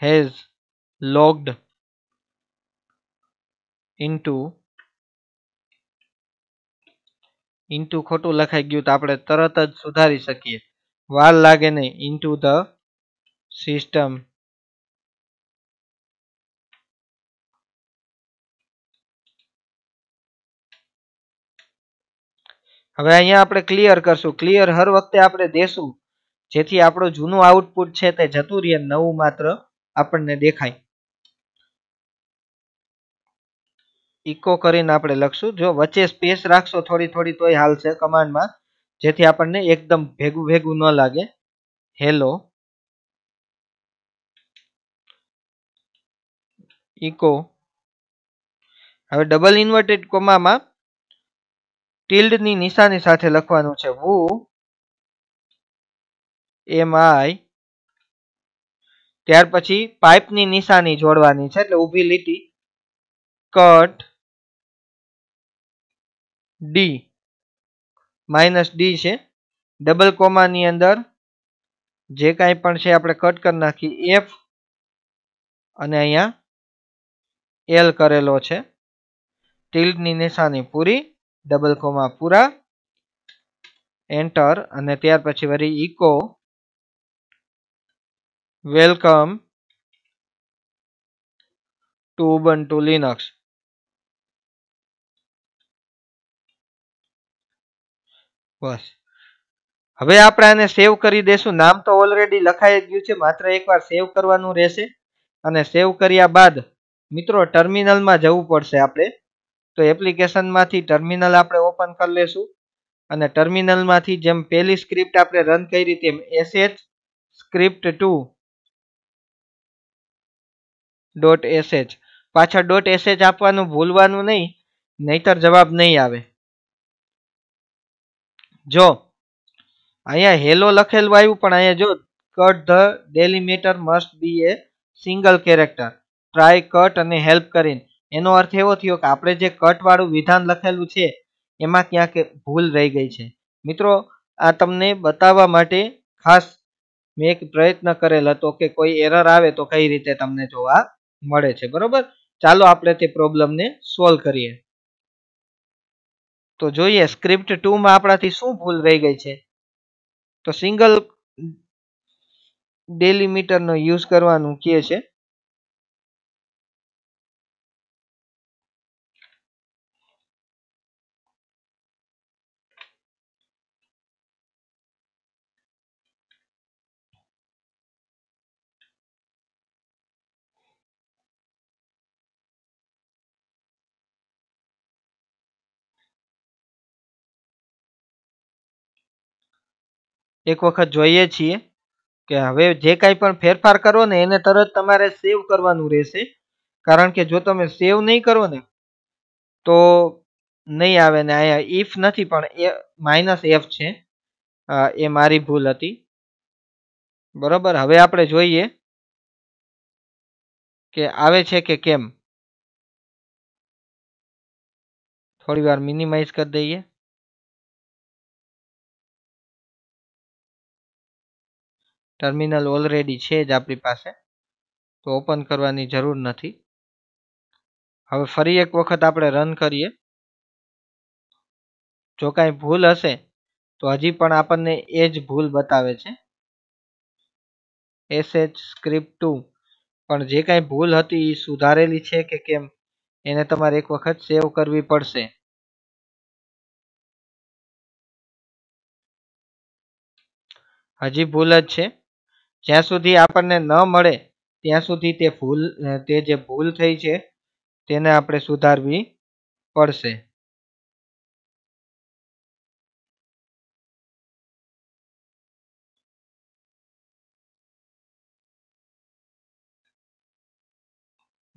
has logged into into ખોટું લખાઈ ગયું તો આપણે તરત જ સુધારી શકીએ વાર લાગે નહીં ઇન્ટુ ધ સિસ્ટમ હવે અહીંયા આપણે ક્લિયર કરશું ક્લિયર હર વખતે આપણે દેશું જેથી આપણું જૂનું આઉટપુટ છે તે જતું રહે નવું માત્ર આપણને દેખાય ઇકો કરીને આપણે લખશું જો વચ્ચે સ્પેસ રાખશો થોડી થોડી તોય હાલશે કમાન્ડમાં જેથી આપણને એકદમ ભેગું ભેગું ન લાગે હેલો ઇકો હવે ડબલ ઇન્વર્ટેડ કોમામાં ટિલ્ડની નિશાની સાથે લખવાનું છે વુ એમ આઈ ત્યાર પછી પાઇપની નિશાની જોડવાની છે એટલે ઊભી લીટી કટ ડી માઇનસ ડી છે ડબલ કોમાની અંદર જે કાંઈ પણ છે આપણે કટ કરી નાખીએ એફ અને અહીંયા એલ કરેલો છે ટિલ્ડની નિશાની પૂરી ડબલ કોમા પૂરા એન્ટર અને ત્યાર પછી વળી echo welcome to to Linux બસ હવે આપણે આને સેવ કરી દેશું નામ તો ઓલરેડી લખાઈ ગયું છે માત્ર એકવાર સેવ કરવાનું રહેશે અને સેવ કર્યા બાદ મિત્રો ટર્મિનલમાં જવું પડશે આપણે તો એપ્લિકેશનમાંથી ટર્મિનલ આપણે ઓપન કરી લેશું અને ટર્મિનલમાંથી જેમ પહેલી સ્ક્રિપ્ટ આપણે રન કરી તેમ s h script two dot s h પાછળ ડોટ એસએચ આપવાનું ભૂલવાનું નહીં નહીતર જવાબ નહીં આવે જો અહીંયા હેલો લખેલું આવ્યું પણ અહીંયા જો cut the delimiter must be a single character try cut and help કરીને એનો અર્થ એવો થયો કે આપણે જે કટવાળું વિધાન લખેલું છે એમાં ક્યાંક ભૂલ રહી ગઈ છે મિત્રો આ તમને બતાવવા માટે ખાસ મેં એક પ્રયત્ન કરેલ હતો કે કોઈ એરર આવે તો કઈ રીતે તમને જોવા મળે છે બરોબર ચાલો આપણે તે પ્રોબ્લેમને સોલ્વ કરીએ તો જોઈએ સ્ક્રિપ્ટ ટુ માં આપણાથી શું ભૂલ રહી ગઈ છે તો સિંગલ ડેલિમીટરનો યુઝ કરવાનું કે છે એક વખત જોઈએ છીએ કે હવે જે કાંઈ પણ ફેરફાર કરો ને એને તરત તમારે સેવ કરવાનું રહેશે કારણ કે જો તમે સેવ નહીં કરો ને તો નહીં આવે ને અહીંયા ઇફ નથી પણ એ માઇનસ એફ છે એ મારી ભૂલ હતી બરાબર હવે આપણે જોઈએ કે આવે છે કે કેમ થોડી વાર મિનિમાઇઝ કરી દઈએ ટર્મિનલ ઓલરેડી છે જ આપણી પાસે તો ઓપન કરવાની જરૂર નથી હવે ફરી એક વખત આપણે રન કરીએ જો કાંઈ ભૂલ હશે તો હજી પણ આપણને એ જ ભૂલ બતાવે છે એસએચ સ્ક્રિપ્ટ ટુ પણ જે કાંઈ ભૂલ હતી એ સુધારેલી છે કે કેમ એને તમારે એક વખત સેવ કરવી પડશે હજી ભૂલ જ છે જ્યાં સુધી આપણને ન મળે ત્યાં સુધી તે ભૂલ તે જે ભૂલ થઈ છે તેને આપણે સુધારવી પડશે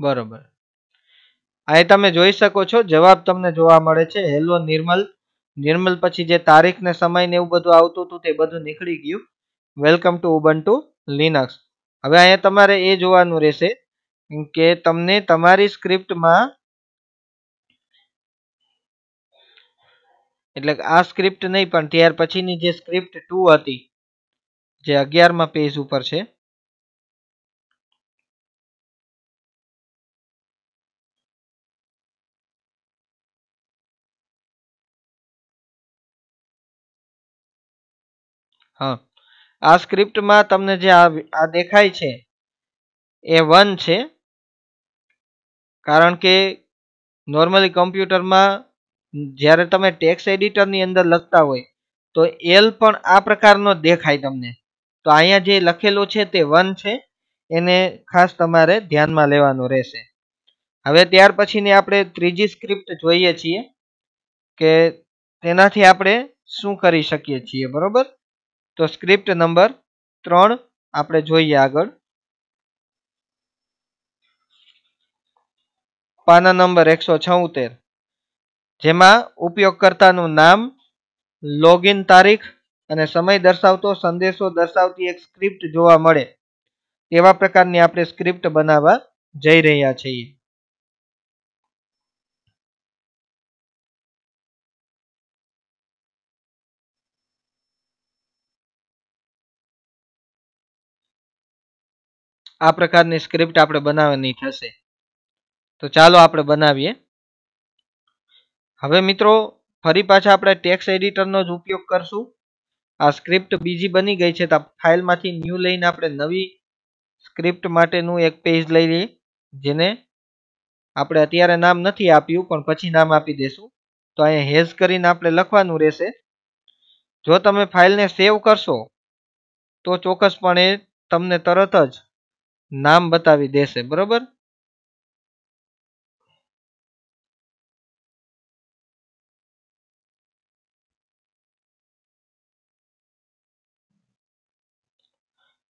બરોબર અહીં તમે જોઈ શકો છો જવાબ તમને જોવા મળે છે હેલો નિર્મલ નિર્મલ પછી જે તારીખ ને સમય ને એવું બધું આવતું હતું તે બધું નીકળી ગયું વેલકમ ટુ ટુ લિનક્સ હવે અહીંયા તમારે એ જોવાનું રહેશે કે તમને તમારી સ્ક્રિપ્ટમાં એટલે આ સ્ક્રિપ્ટ નહીં પણ ત્યાર પછીની જે સ્ક્રિપ્ટ ટુ હતી જે અગિયારમાં પેજ ઉપર છે હા આ સ્ક્રિપ્ટમાં તમને જે આ દેખાય છે એ વન છે કારણ કે નોર્મલી કમ્પ્યુટરમાં જ્યારે તમે ટેક્સ એડિટરની અંદર લખતા હોય તો એલ પણ આ પ્રકારનો દેખાય તમને તો અહીંયા જે લખેલો છે તે વન છે એને ખાસ તમારે ધ્યાનમાં લેવાનું રહેશે હવે ત્યાર પછીની આપણે ત્રીજી સ્ક્રિપ્ટ જોઈએ છીએ કે તેનાથી આપણે શું કરી શકીએ છીએ બરોબર તો સ્ક્રિપ્ટ નંબર ત્રણ આપણે જોઈએ આગળ પાના નંબર એકસો છઉતેર જેમાં ઉપયોગકર્તાનું નામ લોગિન તારીખ અને સમય દર્શાવતો સંદેશો દર્શાવતી એક સ્ક્રિપ્ટ જોવા મળે એવા પ્રકારની આપણે સ્ક્રિપ્ટ બનાવવા જઈ રહ્યા છીએ આ પ્રકારની સ્ક્રિપ્ટ આપણે બનાવવાની થશે તો ચાલો આપણે બનાવીએ હવે મિત્રો ફરી પાછા આપણે ટેક્સ એડિટરનો જ ઉપયોગ કરશું આ સ્ક્રિપ્ટ બીજી બની ગઈ છે તો ફાઇલમાંથી ન્યૂ લઈને આપણે નવી સ્ક્રિપ્ટ માટેનું એક પેજ લઈ લઈએ જેને આપણે અત્યારે નામ નથી આપ્યું પણ પછી નામ આપી દેશું તો અહીંયા હેજ કરીને આપણે લખવાનું રહેશે જો તમે ફાઇલને સેવ કરશો તો ચોક્કસપણે તમને તરત જ નામ બતાવી દેશે બરોબર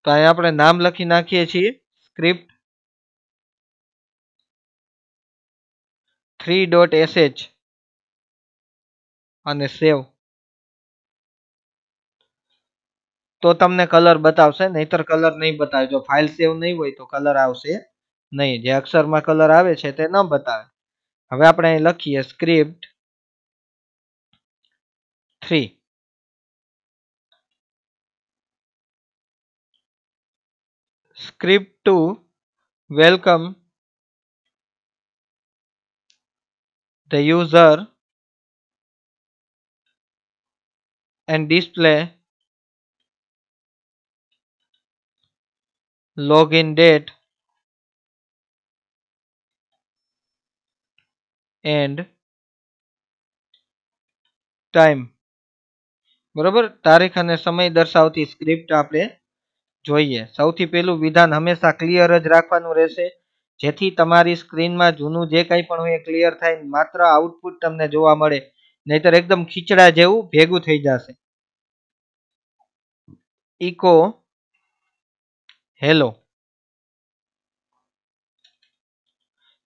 તો અહીંયા આપણે નામ લખી નાખીએ છીએ સ્ક્રિપ્ટ થ્રી ડોટ એસએચ અને સેવ તો તમને કલર બતાવશે નહીતર કલર નહીં બતાવે જો ફાઇલ સેવ નહીં હોય તો કલર આવશે નહીં જે અક્ષરમાં કલર આવે છે તે ન બતાવે હવે આપણે અહીં લખીએ script three script two welcome the user and display login date and time બરોબર તારીખ અને સમય દર્શાવતી સ્ક્રિપ્ટ આપણે જોઈએ સૌથી પહેલું વિધાન હંમેશા ક્લિયર જ રાખવાનું રહેશે જેથી તમારી સ્ક્રીનમાં જૂનું જે કંઈ પણ હોય એ ક્લિયર થાય માત્ર આઉટપુટ તમને જોવા મળે નહીતર એકદમ ખીચડા જેવું ભેગું થઈ જશે ઇકો हेलो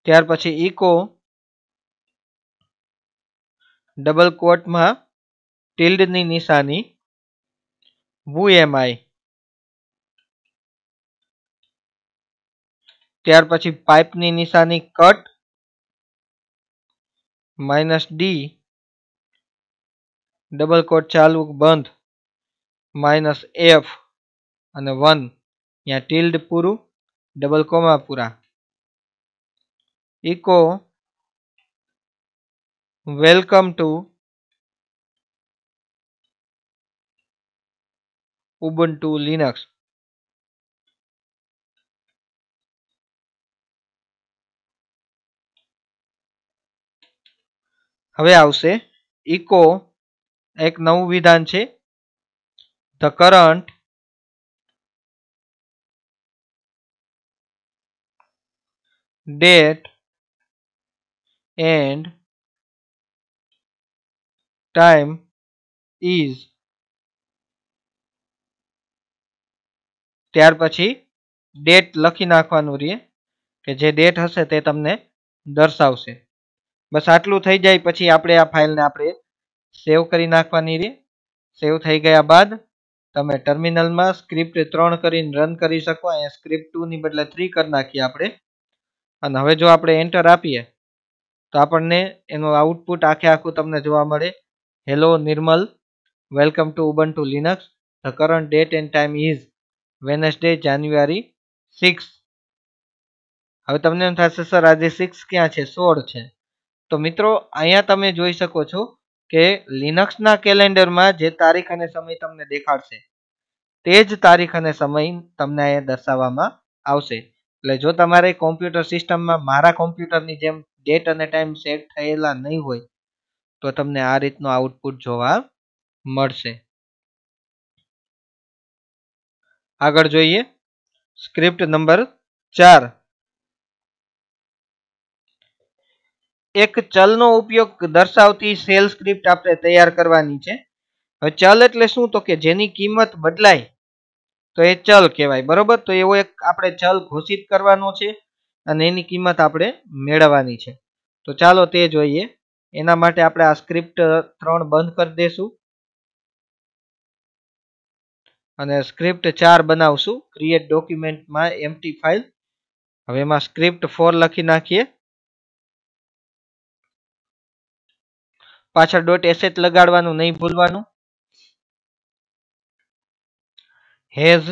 ત્યાર પછી ઇકો ડબલ કોટ માં ટિલ્ડ ની નિશાની બુ એમ આઈ ત્યાર પછી પાઇપ ની નિશાની કટ માઈનસ ડી ડબલ કોટ ચાલુક બંધ માઈનસ એફ અને 1 यहाँ टिल्ड पुरु डबल कोमा पूरा eco welcome to ubuntu linux હવે આવશે ઇકો એક નવું વિધાન છે the current date and time is ત્યાર પછી ડેટ લખી નાખવાનું રહે કે જે ડેટ હશે તે તમને દર્શાવશે બસ આટલું થઈ જાય પછી આપણે આ ફાઇલને આપણે સેવ કરી નાખવાની રહે સેવ થઈ ગયા બાદ તમે ટર્મિનલમાં સ્ક્રિપ્ટ ત્રણ કરીને રન કરી શકો અહીંયા સ્ક્રિપ્ટ ટુની બદલે થ્રી કરી નાખીએ આપણે અને હવે જો આપણે એન્ટર આપીએ તો આપણને એનું આઉટપુટ આખે આખું તમને જોવા મળે hello Nirmal welcome to Ubuntu Linux the current date and time is Wednesday January six હવે તમને એમ થશે સર આજે સિક્સ ક્યાં છે સોળ છે તો મિત્રો અહીંયા તમે જોઈ શકો છો કે લિનક્સના કેલેન્ડરમાં જે તારીખ અને સમય તમને દેખાડશે તે જ તારીખ અને સમય તમને અહીંયા દર્શાવવામાં આવશે એટલે જો તમારે કોમ્પ્યુટર સિસ્ટમમાં મારા કોમ્પ્યુટરની જેમ ડેટ અને ટાઈમ સેટ થયેલા નહીં હોય તો તમને આ રીતનું આઉટપુટ જોવા મળશે આગળ જોઈએ સ્ક્રિપ્ટ નંબર ચાર એક ચલનો ઉપયોગ દર્શાવતી સેલ સ્ક્રિપ્ટ આપણે તૈયાર કરવાની છે હવે ચલ એટલે શું તો કે જેની કિંમત બદલાય તો એ ચલ કહેવાય બરોબર તો એવો એક આપણે ચલ ઘોષિત કરવાનો છે અને એની કિંમત આપણે મેળવવાની છે તો ચાલો તે જોઈએ એના માટે આપણે આ સ્ક્રિપ્ટ ત્રણ બંધ કરી દઈશું અને સ્ક્રિપ્ટ ચાર બનાવશું ક્રિએટ ડોક્યુમેન્ટમાં એમટી ફાઇલ હવે એમાં સ્ક્રિપ્ટ ફોર લખી નાખીએ પાછળ ડોટ એસેટ લગાડવાનું નહીં ભૂલવાનું his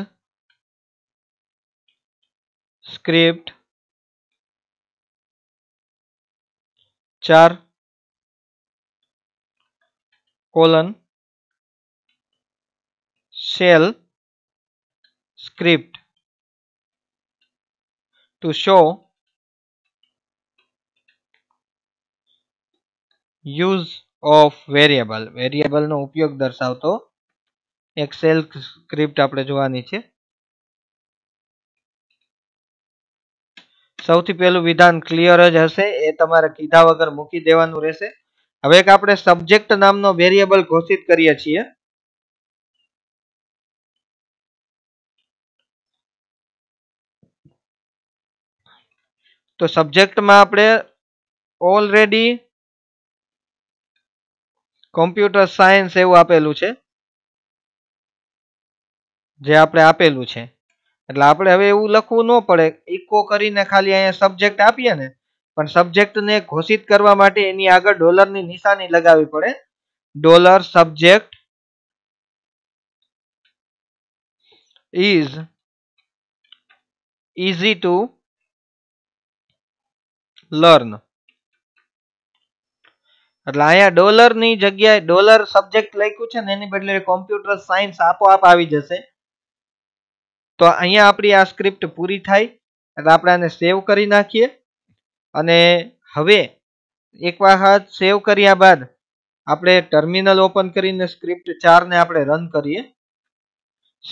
script char colon shell script to show use of variable variable નો ઉપયોગ દર્શાવતો એક સેલ સ્ક્રિપ્ટ આપણે જોવાની છે સૌથી પહેલું વિધાન ક્લિયર જ હશે એ તમારે કીધા વગર મૂકી દેવાનું રહેશે હવે એક આપણે સબ્જેક્ટ નામનો વેરિયેબલ ઘોષિત કરીએ છીએ તો સબ્જેક્ટમાં આપણે ઓલરેડી કોમ્પ્યુટર સાયન્સ એવું આપેલું છે જે આપણે આપેલું છે એટલે આપણે હવે એવું લખવું ન પડે ઇકો કરીને ખાલી અહીંયા સબ્જેક્ટ આપીએ ને પણ સબ્જેક્ટને ઘોષિત કરવા માટે એની આગળ ડોલરની નિશાની લગાવવી પડે dollar subject is easy to learn એટલે અહીંયા ડોલરની જગ્યાએ ડોલર સબ્જેક્ટ લખ્યું છે ને એની બદલે કોમ્પ્યુટર સાયન્સ આપોઆપ આવી જશે તો અહીંયા આપણી આ સ્ક્રિપ્ટ પૂરી થાય એટલે આપણે આને સેવ કરી નાખીએ અને હવે એક વખત સેવ કર્યા બાદ આપણે ટર્મિનલ ઓપન કરીને સ્ક્રિપ્ટ ચારને આપણે રન કરીએ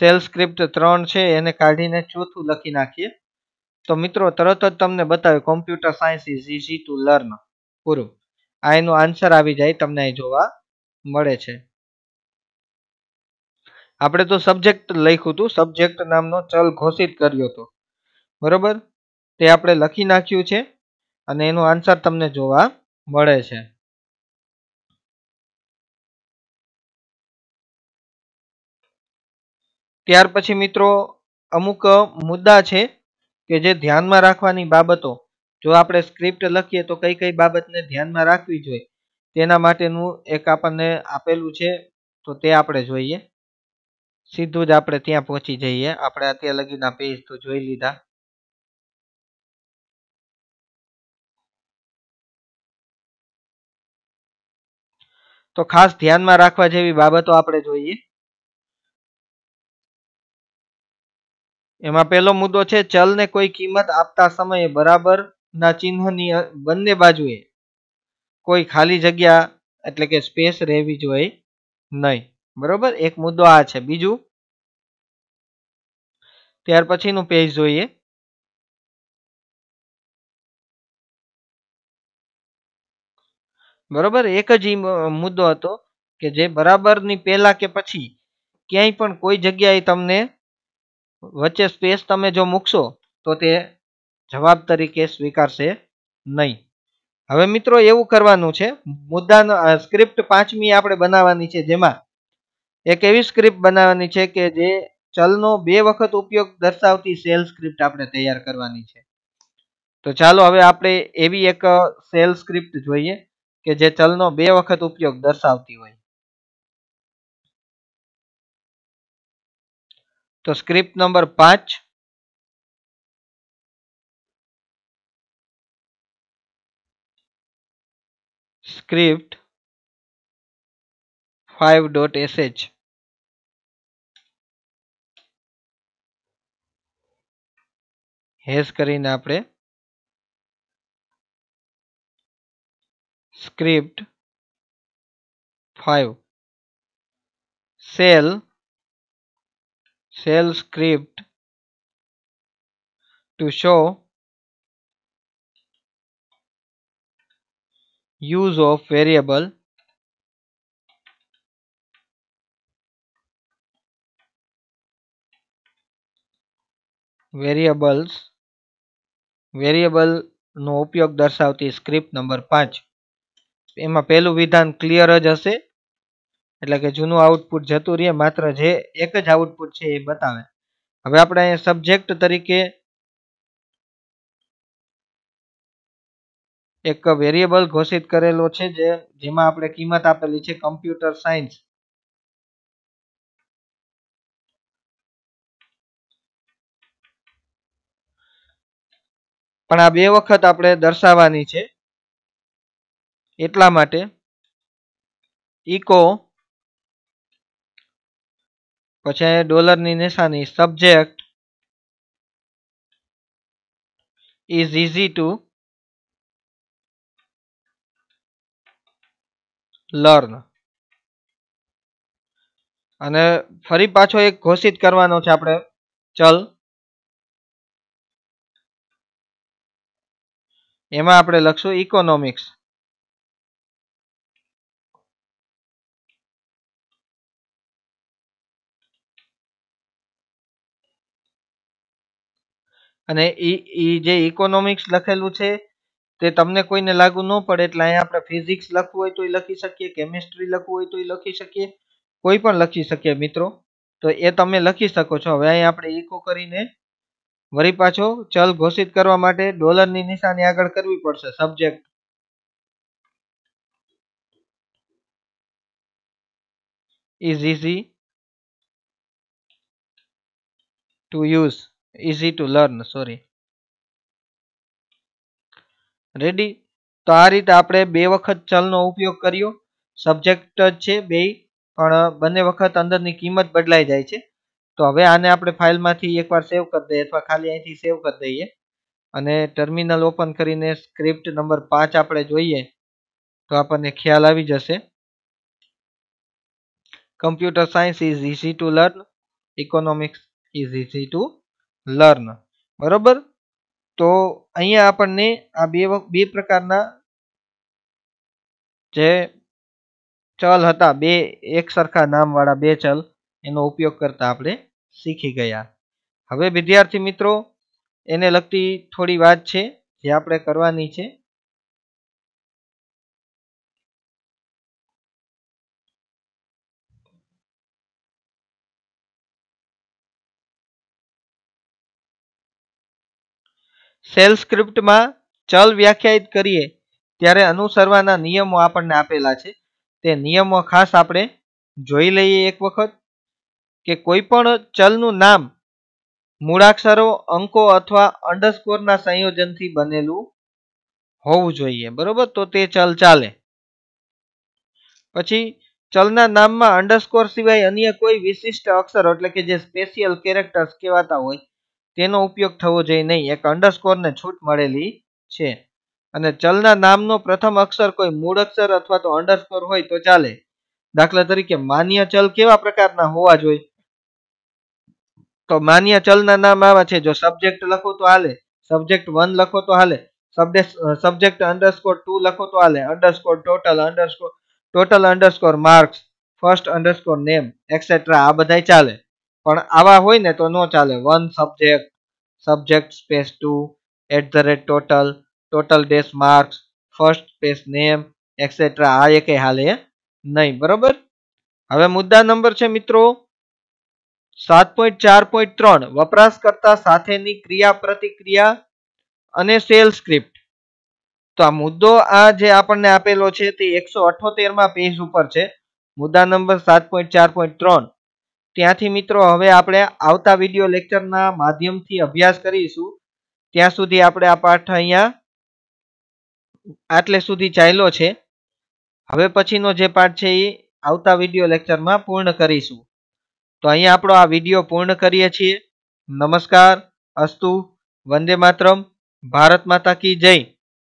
સેલ સ્ક્રિપ્ટ ત્રણ છે એને કાઢીને ચોથું લખી નાખીએ તો મિત્રો તરત જ તમને બતાવ્યું computer science is easy to learn પૂરું આ એનો આન્સર આવી જાય તમને અહીં જોવા મળે છે આપણે તો સબ્જેક્ટ લખ્યું હતું સબ્જેક્ટ નામનો ચલ ઘોષિત કર્યો હતો બરોબર તે આપણે લખી નાખ્યું છે અને એનો આન્સર તમને જોવા મળે છે ત્યાર પછી મિત્રો અમુક મુદ્દા છે કે જે ધ્યાનમાં રાખવાની બાબતો જો આપણે સ્ક્રિપ્ટ લખીએ તો કઈ કઈ બાબતને ધ્યાનમાં રાખવી જોઈએ તેના માટેનું એક આપણને આપેલું છે તો તે આપણે જોઈએ સીધું જ આપણે ત્યાં પહોંચી જઈએ આપણે અત્યાર લગીના પેજ તો જોઈ લીધા તો ખાસ ધ્યાનમાં રાખવા જેવી બાબતો આપણે જોઈએ એમાં પહેલો મુદ્દો છે ચલને કોઈ કિંમત આપતા સમયે બરાબર ના ચિહ્નની બંને બાજુએ કોઈ ખાલી જગ્યા એટલે કે સ્પેસ રહેવી જોઈએ નહીં બરોબર એક મુદ્દો આ છે બીજું ત્યાર પછીનું પેજ જોઈએ બરોબર એક જ મુદ્દો હતો કે જે બરાબરની પહેલા કે પછી ક્યાંય પણ કોઈ જગ્યાએ તમને વચ્ચે સ્પેસ તમે જો મૂકશો તો તે જવાબ તરીકે સ્વીકારશે નહીં હવે મિત્રો એવું કરવાનું છે મુદ્દાનો સ્ક્રિપ્ટ પાંચમી આપણે બનાવવાની છે જેમાં એક એવી સ્ક્રિપ્ટ બનાવવાની છે કે જે ચલનો બે વખત ઉપયોગ દર્શાવતી સેલ સ્ક્રિપ્ટ આપણે તૈયાર કરવાની છે તો ચાલો હવે આપણે એવી એક સેલ સ્ક્રિપ્ટ જોઈએ કે જે ચલનો બે વખત ઉપયોગ દર્શાવતી હોય તો સ્ક્રિપ્ટ નંબર પાંચ સ્ક્રિપ્ટ 5.sh હેશ કરીને આપણે script five shell shell script to show use of variable variables વેરિયેબલનો ઉપયોગ દર્શાવતી સ્ક્રિપ્ટ નંબર પાંચ એમાં પહેલું વિધાન ક્લિયર જ હશે એટલે કે જૂનું આઉટપુટ જતું રહે માત્ર જે એક જ આઉટપુટ છે એ બતાવે હવે આપણે અહીંયા સબ્જેક્ટ તરીકે એક વેરિયેબલ ઘોષિત કરેલો છે જે જેમાં આપણે કિંમત આપેલી છે કમ્પ્યુટર સાયન્સ પણ આ બે વખત આપણે દર્શાવવાની છે એટલા માટે ઇકો પછી ડોલરની નિશાની subject is easy to learn અને ફરી પાછો એક ઘોષિત કરવાનો છે આપણે ચલ એમાં આપણે લખશું ઇકોનોમિક્સ અને ઈ જે ઇકોનોમિક્સ લખેલું છે તે તમને કોઈને લાગુ ન પડે એટલે અહીંયા આપણે ફિઝિક્સ લખવું હોય તો એ લખી શકીએ કેમિસ્ટ્રી લખવું હોય તો એ લખી શકીએ કોઈ પણ લખી શકીએ મિત્રો તો એ તમે લખી શકો છો હવે અહીંયા આપણે ઇકો કરીને વરી પાછો ચલ ઘોષિત કરવા માટે ડોલરની નિશાની આગળ કરવી પડશે subject is easy to use easy to learn sorry ready તો આ રીતે આપણે બે વખત ચલનો ઉપયોગ કર્યો સબ્જેક્ટ જ છે બે પણ બંને વખત અંદરની કિંમત બદલાઈ જાય છે તો હવે આને આપણે ફાઇલમાંથી એકવાર સેવ કરી દઈએ અથવા ખાલી અહીંથી સેવ કરી દઈએ અને ટર્મિનલ ઓપન કરીને સ્ક્રિપ્ટ નંબર પાંચ આપણે જોઈએ તો આપણને ખ્યાલ આવી જશે computer science is easy to learn economics is easy to learn બરોબર તો અહીંયા આપણને આ બે બે પ્રકારના જે ચલ હતા બે એક સરખા નામવાળા બે ચલ એનો ઉપયોગ કરતા આપણે શીખી ગયા હવે વિદ્યાર્થી મિત્રો એને લગતી થોડી વાત છે જે આપણે કરવાની છે સેલ સ્ક્રિપ્ટમાં ચલ વ્યાખ્યાયિત કરીએ ત્યારે અનુસરવાના નિયમો આપણને આપેલા છે તે નિયમો ખાસ આપણે જોઈ લઈએ એક વખત કે કોઈ પણ ચલનું નામ મૂળાક્ષરો અંકો અથવા અંડરસ્કોરના સંયોજનથી બનેલું હોવું જોઈએ બરોબર તો તે ચલ ચાલે પછી ચલના નામમાં અંડરસ્કોર સિવાય અન્ય કોઈ વિશિષ્ટ અક્ષરો એટલે કે જે સ્પેશિયલ કેરેક્ટર્સ કહેવાતા હોય તેનો ઉપયોગ થવો જોઈએ નહીં એક અંડરસ્કોરને છૂટ મળેલી છે અને ચલના નામનો પ્રથમ અક્ષર કોઈ મૂળ અક્ષર અથવા તો અંડરસ્કોર હોય તો ચાલે દાખલા તરીકે માન્ય ચલ કેવા પ્રકારના હોવા જોઈએ તો માન્ય ચલના નામ આવા છે જો સબ્જેક્ટ લખો તો હાલે સબ્જેક્ટ વન લખો તો હાલે સબ્જેક્ટ અંડરસ્કોર ટુ લખો તો હાલે underscore total underscore total underscore marks first underscore name etcetera આ બધાય ચાલે પણ આવા હોય ને તો નો ચાલે one subject subject space two at the rate total total dash marks first space name etcetera આ એકે હાલે નહીં બરોબર હવે મુદ્દા નંબર છે મિત્રો સાત પોઈન્ટ ચાર પોઈન્ટ ત્રણ વપરાશકર્તા સાથેની ક્રિયા પ્રતિક્રિયા અને સેલ સ્ક્રિપ્ટ તો આ મુદ્દો આ જે આપણને આપેલો છે તે એકસો અઠોતેરમાં પેજ ઉપર છે મુદ્દા નંબર સાત પોઈન્ટ ચાર પોઈન્ટ ત્રણ ત્યાંથી મિત્રો હવે આપણે આવતા વિડીયો લેક્ચરના માધ્યમથી અભ્યાસ કરીશું ત્યાં સુધી આપણે આ પાઠ અહીંયા આટલે સુધી ચાલ્યો છે હવે પછીનો જે પાઠ છે એ આવતા વિડીયો લેક્ચરમાં પૂર્ણ કરીશું તો અહીં આપણો આ વિડીયો પૂર્ણ કરીએ છીએ નમસ્કાર અસ્તુ વંદે માતરમ ભારત માતા કી જય